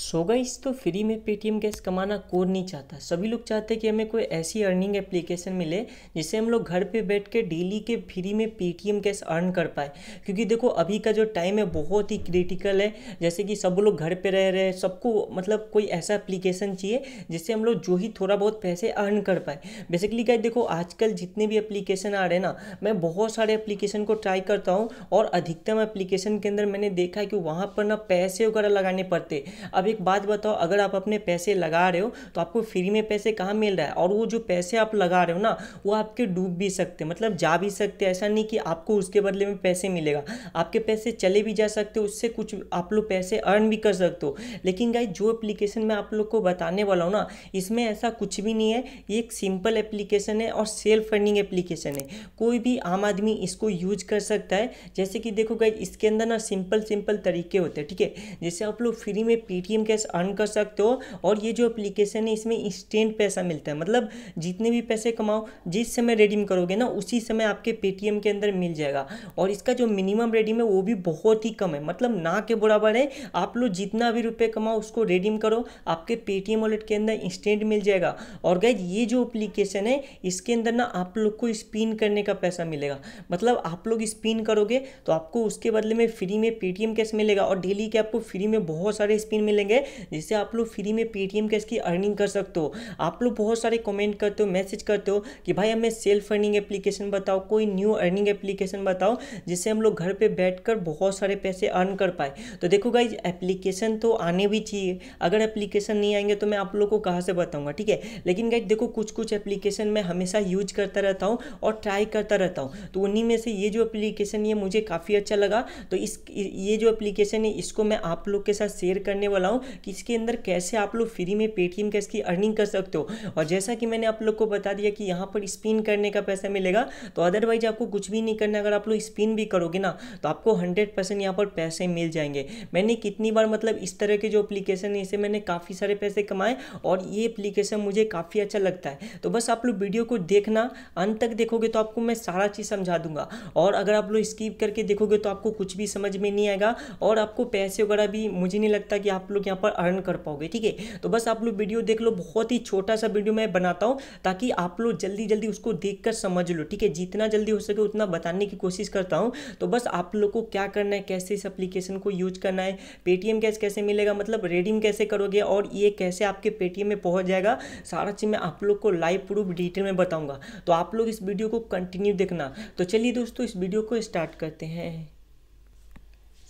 सो इस तो फ्री में पेटीएम कैश कमाना कोर नहीं चाहता सभी लोग चाहते हैं कि हमें कोई ऐसी अर्निंग एप्लीकेशन मिले जिससे हम लोग घर पे बैठ के डेली के फ्री में पेटीएम कैश अर्न कर पाए क्योंकि देखो अभी का जो टाइम है बहुत ही क्रिटिकल है जैसे कि सब लोग घर पे रह रहे हैं सबको मतलब कोई ऐसा एप्लीकेशन चाहिए जिससे हम लोग जो ही थोड़ा बहुत पैसे अर्न कर पाए बेसिकली क्या देखो आजकल जितने भी एप्लीकेशन आ रहे हैं ना मैं बहुत सारे एप्लीकेशन को ट्राई करता हूँ और अधिकतम एप्लीकेशन के अंदर मैंने देखा है कि वहाँ पर ना पैसे वगैरह लगाने पड़ते अभी एक बात बताओ अगर आप अपने पैसे लगा रहे हो तो आपको फ्री में पैसे कहाँ मिल रहा है और वो जो पैसे आप लगा रहे हो ना वो आपके डूब भी सकते मतलब जा भी सकते ऐसा नहीं कि आपको उसके बदले में पैसे मिलेगा आपके पैसे चले भी जा सकते उससे कुछ आप लोग पैसे अर्न भी कर सकते हो लेकिन गाइज जो एप्लीकेशन मैं आप लोग को बताने वाला हूँ ना इसमें ऐसा कुछ भी नहीं है ये एक सिंपल एप्लीकेशन है और सेल्फ अर्निंग एप्लीकेशन है कोई भी आम आदमी इसको यूज कर सकता है जैसे कि देखो गाइज इसके अंदर ना सिंपल सिंपल तरीके होते हैं ठीक है जैसे आप लोग फ्री में पी पेटीएम कैश अर्न कर सकते हो और ये जो एप्लीकेशन है इसमें इंस्टेंट पैसा मिलता है मतलब जितने भी पैसे कमाओ जिस समय रिडीम करोगे ना उसी समय आपके पेटीएम के अंदर मिल जाएगा और इसका जो मिनिमम रिडीम है वो भी बहुत ही कम है मतलब ना के बराबर है आप लोग जितना भी रुपये कमाओ उसको रिडीम करो आपके पेटीएम वॉलेट के अंदर इंस्टेंट मिल जाएगा और गैज ये जो अप्लीकेशन है इसके अंदर ना आप लोग को स्पिन करने का पैसा मिलेगा मतलब आप लोग स्पिन करोगे तो आपको उसके बदले में फ्री में पेटीएम कैश मिलेगा और डेली के आपको फ्री में बहुत सारे स्पिन मिलेगा मिलेंगे जिससे आप लोग फ्री में पेटीएम कैश की अर्निंग कर सकते हो आप लोग बहुत सारे कमेंट करते हो मैसेज करते हो कि भाई हमें सेल्फ अर्निंग एप्लीकेशन बताओ कोई न्यू अर्निंग एप्लीकेशन बताओ जिससे हम लोग घर पर बैठ बहुत सारे पैसे अर्न कर पाए तो देखो भाई एप्लीकेशन तो आने भी चाहिए अगर एप्लीकेशन नहीं आएंगे तो मैं आप लोग को कहाँ से बताऊँगा ठीक है लेकिन गाइज देखो कुछ कुछ एप्लीकेशन मैं हमेशा यूज करता रहता हूँ और ट्राई करता रहता हूँ तो उन्हीं में से ये जो एप्लीकेशन ये मुझे काफ़ी अच्छा लगा तो इस ये जो एप्लीकेशन है इसको मैं आप लोग के साथ शेयर करने वाला रहा हूँ कि इसके अंदर कैसे आप लोग फ्री में पेटीएम कैश की अर्निंग कर सकते हो और जैसा कि मैंने आप लोग को बता दिया कि यहाँ पर स्पिन करने का पैसा मिलेगा तो अदरवाइज आपको कुछ भी नहीं करना अगर आप लोग स्पिन भी करोगे ना तो आपको हंड्रेड परसेंट यहाँ पर पैसे मिल जाएंगे मैंने कितनी बार मतलब इस तरह के जो अप्लीकेशन है इसे मैंने काफ़ी सारे पैसे कमाए और ये अप्लीकेशन मुझे काफ़ी अच्छा लगता है तो बस आप लोग वीडियो को देखना अंत तक देखोगे तो आपको मैं सारा चीज़ समझा दूंगा और अगर आप लोग स्किप करके देखोगे तो आपको कुछ भी समझ में नहीं आएगा और आपको पैसे वगैरह भी मुझे नहीं लगता कि आप लोग लोग यहाँ पर अर्न कर पाओगे ठीक है तो बस आप लोग वीडियो देख लो बहुत ही छोटा सा वीडियो मैं बनाता हूँ ताकि आप लोग जल्दी जल्दी उसको देख समझ लो ठीक है जितना जल्दी हो सके उतना बताने की कोशिश करता हूँ तो बस आप लोग को क्या करना है कैसे इस अप्लीकेशन को यूज करना है पेटीएम कैश कैसे मिलेगा मतलब रेडीम कैसे करोगे और ये कैसे आपके पेटीएम में पहुँच जाएगा सारा चीज़ मैं आप लोग को लाइव प्रूफ डिटेल में बताऊँगा तो आप लोग इस वीडियो को कंटिन्यू देखना तो चलिए दोस्तों इस वीडियो को स्टार्ट करते हैं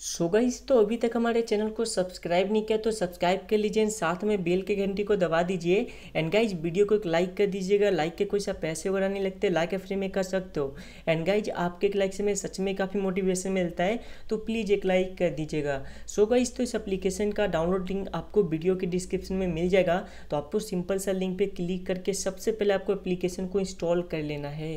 सो so तो अभी तक हमारे चैनल को सब्सक्राइब नहीं किया तो सब्सक्राइब कर लीजिए साथ में बेल के घंटी को दबा दीजिए एंड गाइज वीडियो को एक लाइक कर दीजिएगा लाइक के कोई सा पैसे वगैरह नहीं लगते लाइक फ्री में कर सकते हो एंड गाइज आपके एक लाइक से मैं सच में काफ़ी मोटिवेशन मिलता है तो प्लीज़ एक लाइक कर दीजिएगा सो गाइज तो इस अप्लीकेशन का डाउनलोड लिंक आपको वीडियो के डिस्क्रिप्शन में मिल जाएगा तो आपको सिंपल सा लिंक पर क्लिक करके सबसे पहले आपको अप्लीकेशन को इंस्टॉल कर लेना है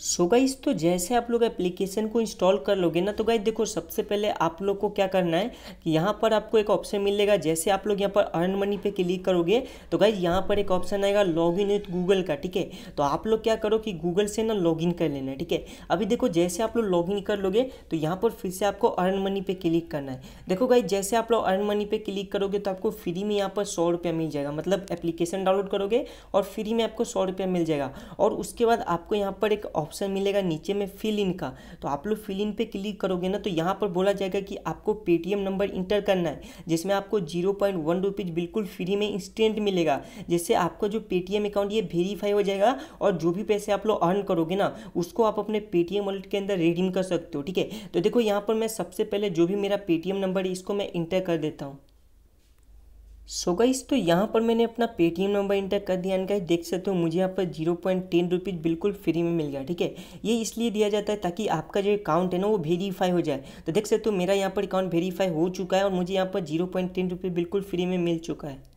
सो so गाइज तो जैसे आप लोग एप्लीकेशन को इंस्टॉल कर लोगे ना तो गाइज देखो सबसे पहले आप लोग को क्या करना है कि यहाँ पर आपको एक ऑप्शन मिलेगा जैसे आप लोग यहाँ पर अर्न मनी पे क्लिक करोगे तो गाइज यहाँ पर एक ऑप्शन आएगा लॉग इन विथ गूगल का ठीक है तो आप लोग क्या करो कि गूगल से ना लॉग इन कर लेना है ठीक है अभी देखो जैसे आप लोग लॉग इन कर लोगे तो यहाँ पर फिर से आपको अर्न मनी पे क्लिक करना है देखो गाइज जैसे आप लोग अर्न मनी पे क्लिक करोगे तो आपको फ्री में यहाँ पर सौ रुपया मिल जाएगा मतलब एप्लीकेशन डाउनलोड करोगे और फ्री में आपको सौ रुपया मिल जाएगा और उसके बाद आपको यहाँ पर एक ऑप्शन ऑप्शन मिलेगा नीचे में फिल इन का तो आप लोग फिल इन पे क्लिक करोगे ना तो यहाँ पर बोला जाएगा कि आपको पेटीएम नंबर इंटर करना है जिसमें आपको जीरो पॉइंट वन रुपीज़ बिल्कुल फ्री में इंस्टेंट मिलेगा जिससे आपका जो पेटीएम अकाउंट ये वेरीफाई हो जाएगा और जो भी पैसे आप लोग अर्न करोगे ना उसको आप अपने पेटीएम वॉलेट के अंदर रिडीम कर सकते हो ठीक है तो देखो यहाँ पर मैं सबसे पहले जो भी मेरा पेटीएम नंबर है इसको मैं इंटर कर देता हूँ सो so गाइस तो यहाँ पर मैंने अपना पेटीएम नंबर इंटर कर दिया एंड गाइस देख सकते हो मुझे यहाँ पर जीरो पॉइंट टेन रुपीज़ बिल्कुल फ्री में मिल गया ठीक है ये इसलिए दिया जाता है ताकि आपका जो अकाउंट है ना वो वेरीफाई हो जाए तो देख सकते हो मेरा यहाँ पर अकाउंट वेरीफाई हो चुका है और मुझे यहाँ पर जीरो पॉइंट टेन रुपीज़ बिल्कुल फ्री में मिल चुका है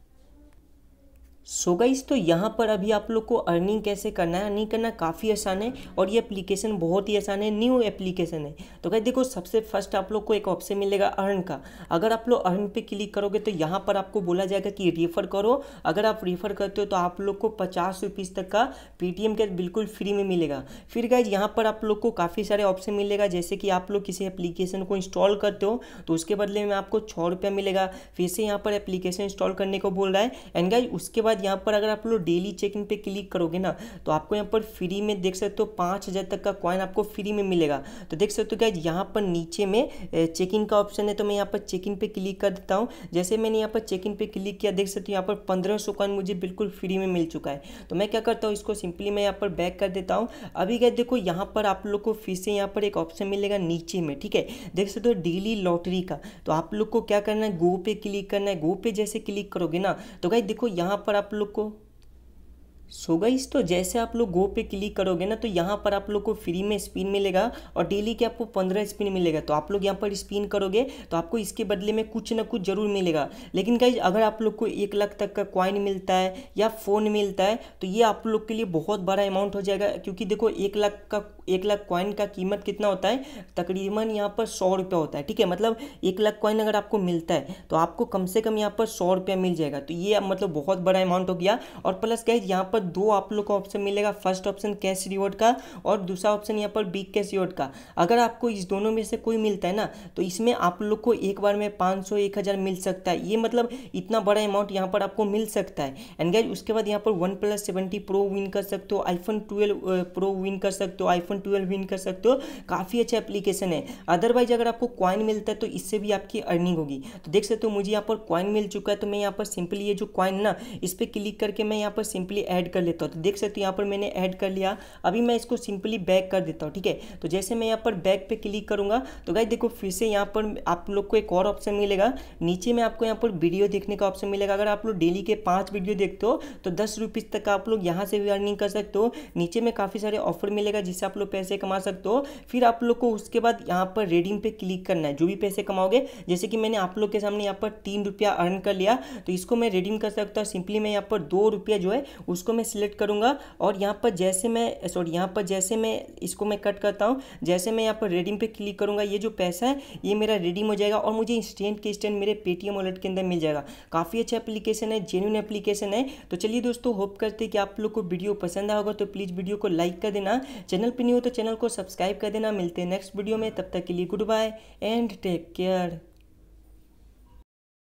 सो so गाइस तो यहाँ पर अभी आप लोग को अर्निंग कैसे करना है अर्निंग करना काफ़ी आसान है और ये एप्लीकेशन बहुत ही आसान है न्यू एप्लीकेशन है तो गाइस देखो सबसे फर्स्ट आप लोग को एक ऑप्शन मिलेगा अर्न का अगर आप लोग अर्न पे क्लिक करोगे तो यहाँ पर आपको बोला जाएगा कि रेफ़र करो अगर आप रेफ़र करते हो तो आप लोग को पचास रुपीज़ तक का पेटीएम कैश बिल्कुल फ्री में मिलेगा फिर गाइज यहाँ पर आप लोग को काफ़ी सारे ऑप्शन मिलेगा जैसे कि आप लोग किसी एप्लीकेशन को इंस्टॉल करते हो तो उसके बदले में आपको छः मिलेगा फिर से यहाँ पर एप्लीकेशन इंस्टॉल करने को बोल रहा है एंड गाइज उसके बाद बाद यहाँ पर अगर आप लोग डेली चेकिंग पे क्लिक करोगे ना तो आपको यहाँ पर फ्री में देख सकते हो पाँच हज़ार तक का कॉइन आपको फ्री में मिलेगा तो देख सकते हो क्या यहाँ पर नीचे में चेकिंग का ऑप्शन है तो मैं यहाँ पर चेकिंग पे क्लिक कर देता हूँ जैसे मैंने यहाँ पर चेकिंग पे क्लिक किया देख सकते हो यहाँ पर पंद्रह सौ कॉइन मुझे बिल्कुल फ्री में मिल चुका है तो मैं क्या करता हूँ इसको सिंपली मैं यहाँ पर बैक कर देता हूँ अभी क्या देखो यहाँ पर आप लोग को फिर से यहाँ पर एक ऑप्शन मिलेगा नीचे में ठीक है देख सकते हो डेली लॉटरी का तो आप लोग को क्या करना है गो पे क्लिक करना है गो पे जैसे क्लिक करोगे ना तो गाई देखो यहाँ पर यार आप लोग को सो so गाइस तो जैसे आप लोग गो पे क्लिक करोगे ना तो यहाँ पर आप लोग को फ्री में स्पिन मिलेगा और डेली के आपको पंद्रह स्पिन मिलेगा तो आप लोग यहाँ पर स्पिन करोगे तो आपको इसके बदले में कुछ ना कुछ ज़रूर मिलेगा लेकिन गाइज अगर आप लोग को एक लाख तक का कॉइन मिलता है या फ़ोन मिलता है तो ये आप लोग के लिए बहुत बड़ा अमाउंट हो जाएगा क्योंकि देखो एक लाख का एक लाख कॉइन का कीमत कितना होता है तकरीबन यहाँ पर सौ रुपया होता है ठीक है मतलब एक लाख कॉइन अगर आपको मिलता है तो आपको कम से कम यहाँ पर सौ रुपया मिल जाएगा तो ये मतलब बहुत बड़ा अमाउंट हो गया और प्लस गाइज यहाँ पर पर दो आप लोग को ऑप्शन मिलेगा फर्स्ट ऑप्शन कैश रिवॉर्ड का और दूसरा ऑप्शन यहाँ पर बिग कैश रिवॉर्ड का अगर आपको इस दोनों में से कोई मिलता है ना तो इसमें आप लोग को एक बार में पाँच सौ एक हज़ार मिल सकता है ये मतलब इतना बड़ा अमाउंट यहाँ पर आपको मिल सकता है एंड गैज उसके बाद यहाँ पर OnePlus seventy pro win कर सकते हो आईफोन ट्वेल्व प्रो विन कर सकते हो आईफोन ट्वेल्व विन कर सकते हो काफ़ी अच्छा एप्लीकेशन है अदरवाइज अगर आपको क्वाइन मिलता है तो इससे भी आपकी अर्निंग होगी तो देख सकते हो मुझे यहाँ पर क्वाइन मिल चुका है तो मैं यहाँ पर सिंपली ये जो क्वाइन ना इस पर क्लिक करके मैं यहाँ पर सिंपली ऐड ऐड कर लेता हूँ तो देख सकते हो यहाँ पर मैंने ऐड कर लिया अभी मैं इसको सिंपली बैक कर देता हूँ ठीक है तो जैसे मैं यहाँ पर बैक पे क्लिक करूँगा तो गाइज देखो फिर से यहाँ पर आप लोग को एक और ऑप्शन मिलेगा नीचे में आपको यहाँ पर वीडियो देखने का ऑप्शन मिलेगा अगर आप लोग डेली के पाँच वीडियो देखते हो तो दस रुपीज़ तक आप लोग यहाँ से भी अर्निंग कर सकते हो नीचे में काफ़ी सारे ऑफर मिलेगा जिससे आप लोग पैसे कमा सकते हो फिर आप लोग को उसके बाद यहाँ पर रेडिंग पे क्लिक करना है जो भी पैसे कमाओगे जैसे कि मैंने आप लोग के सामने यहाँ पर तीन रुपया अर्न कर लिया तो इसको मैं रेडिंग कर सकता हूँ सिंपली मैं यहाँ पर दो रुपया जो है उसको मैं सिलेक्ट करूँगा और यहाँ पर जैसे मैं सॉरी यहाँ पर जैसे मैं इसको मैं कट करता हूँ जैसे मैं यहाँ पर रेडिंग पे क्लिक करूँगा ये जो पैसा है ये मेरा रेडिंग हो जाएगा और मुझे इंस्टेंट के इंस्टेंट मेरे पेटीएम वॉलेट के अंदर मिल जाएगा काफ़ी अच्छा एप्लीकेशन है जेन्यून एप्लीकेशन है तो चलिए दोस्तों होप करते कि आप लोग को वीडियो पसंद आया होगा तो प्लीज़ वीडियो को लाइक कर देना चैनल पर नहीं हो तो चैनल को सब्सक्राइब कर देना मिलते हैं नेक्स्ट वीडियो में तब तक के लिए goodbye and take care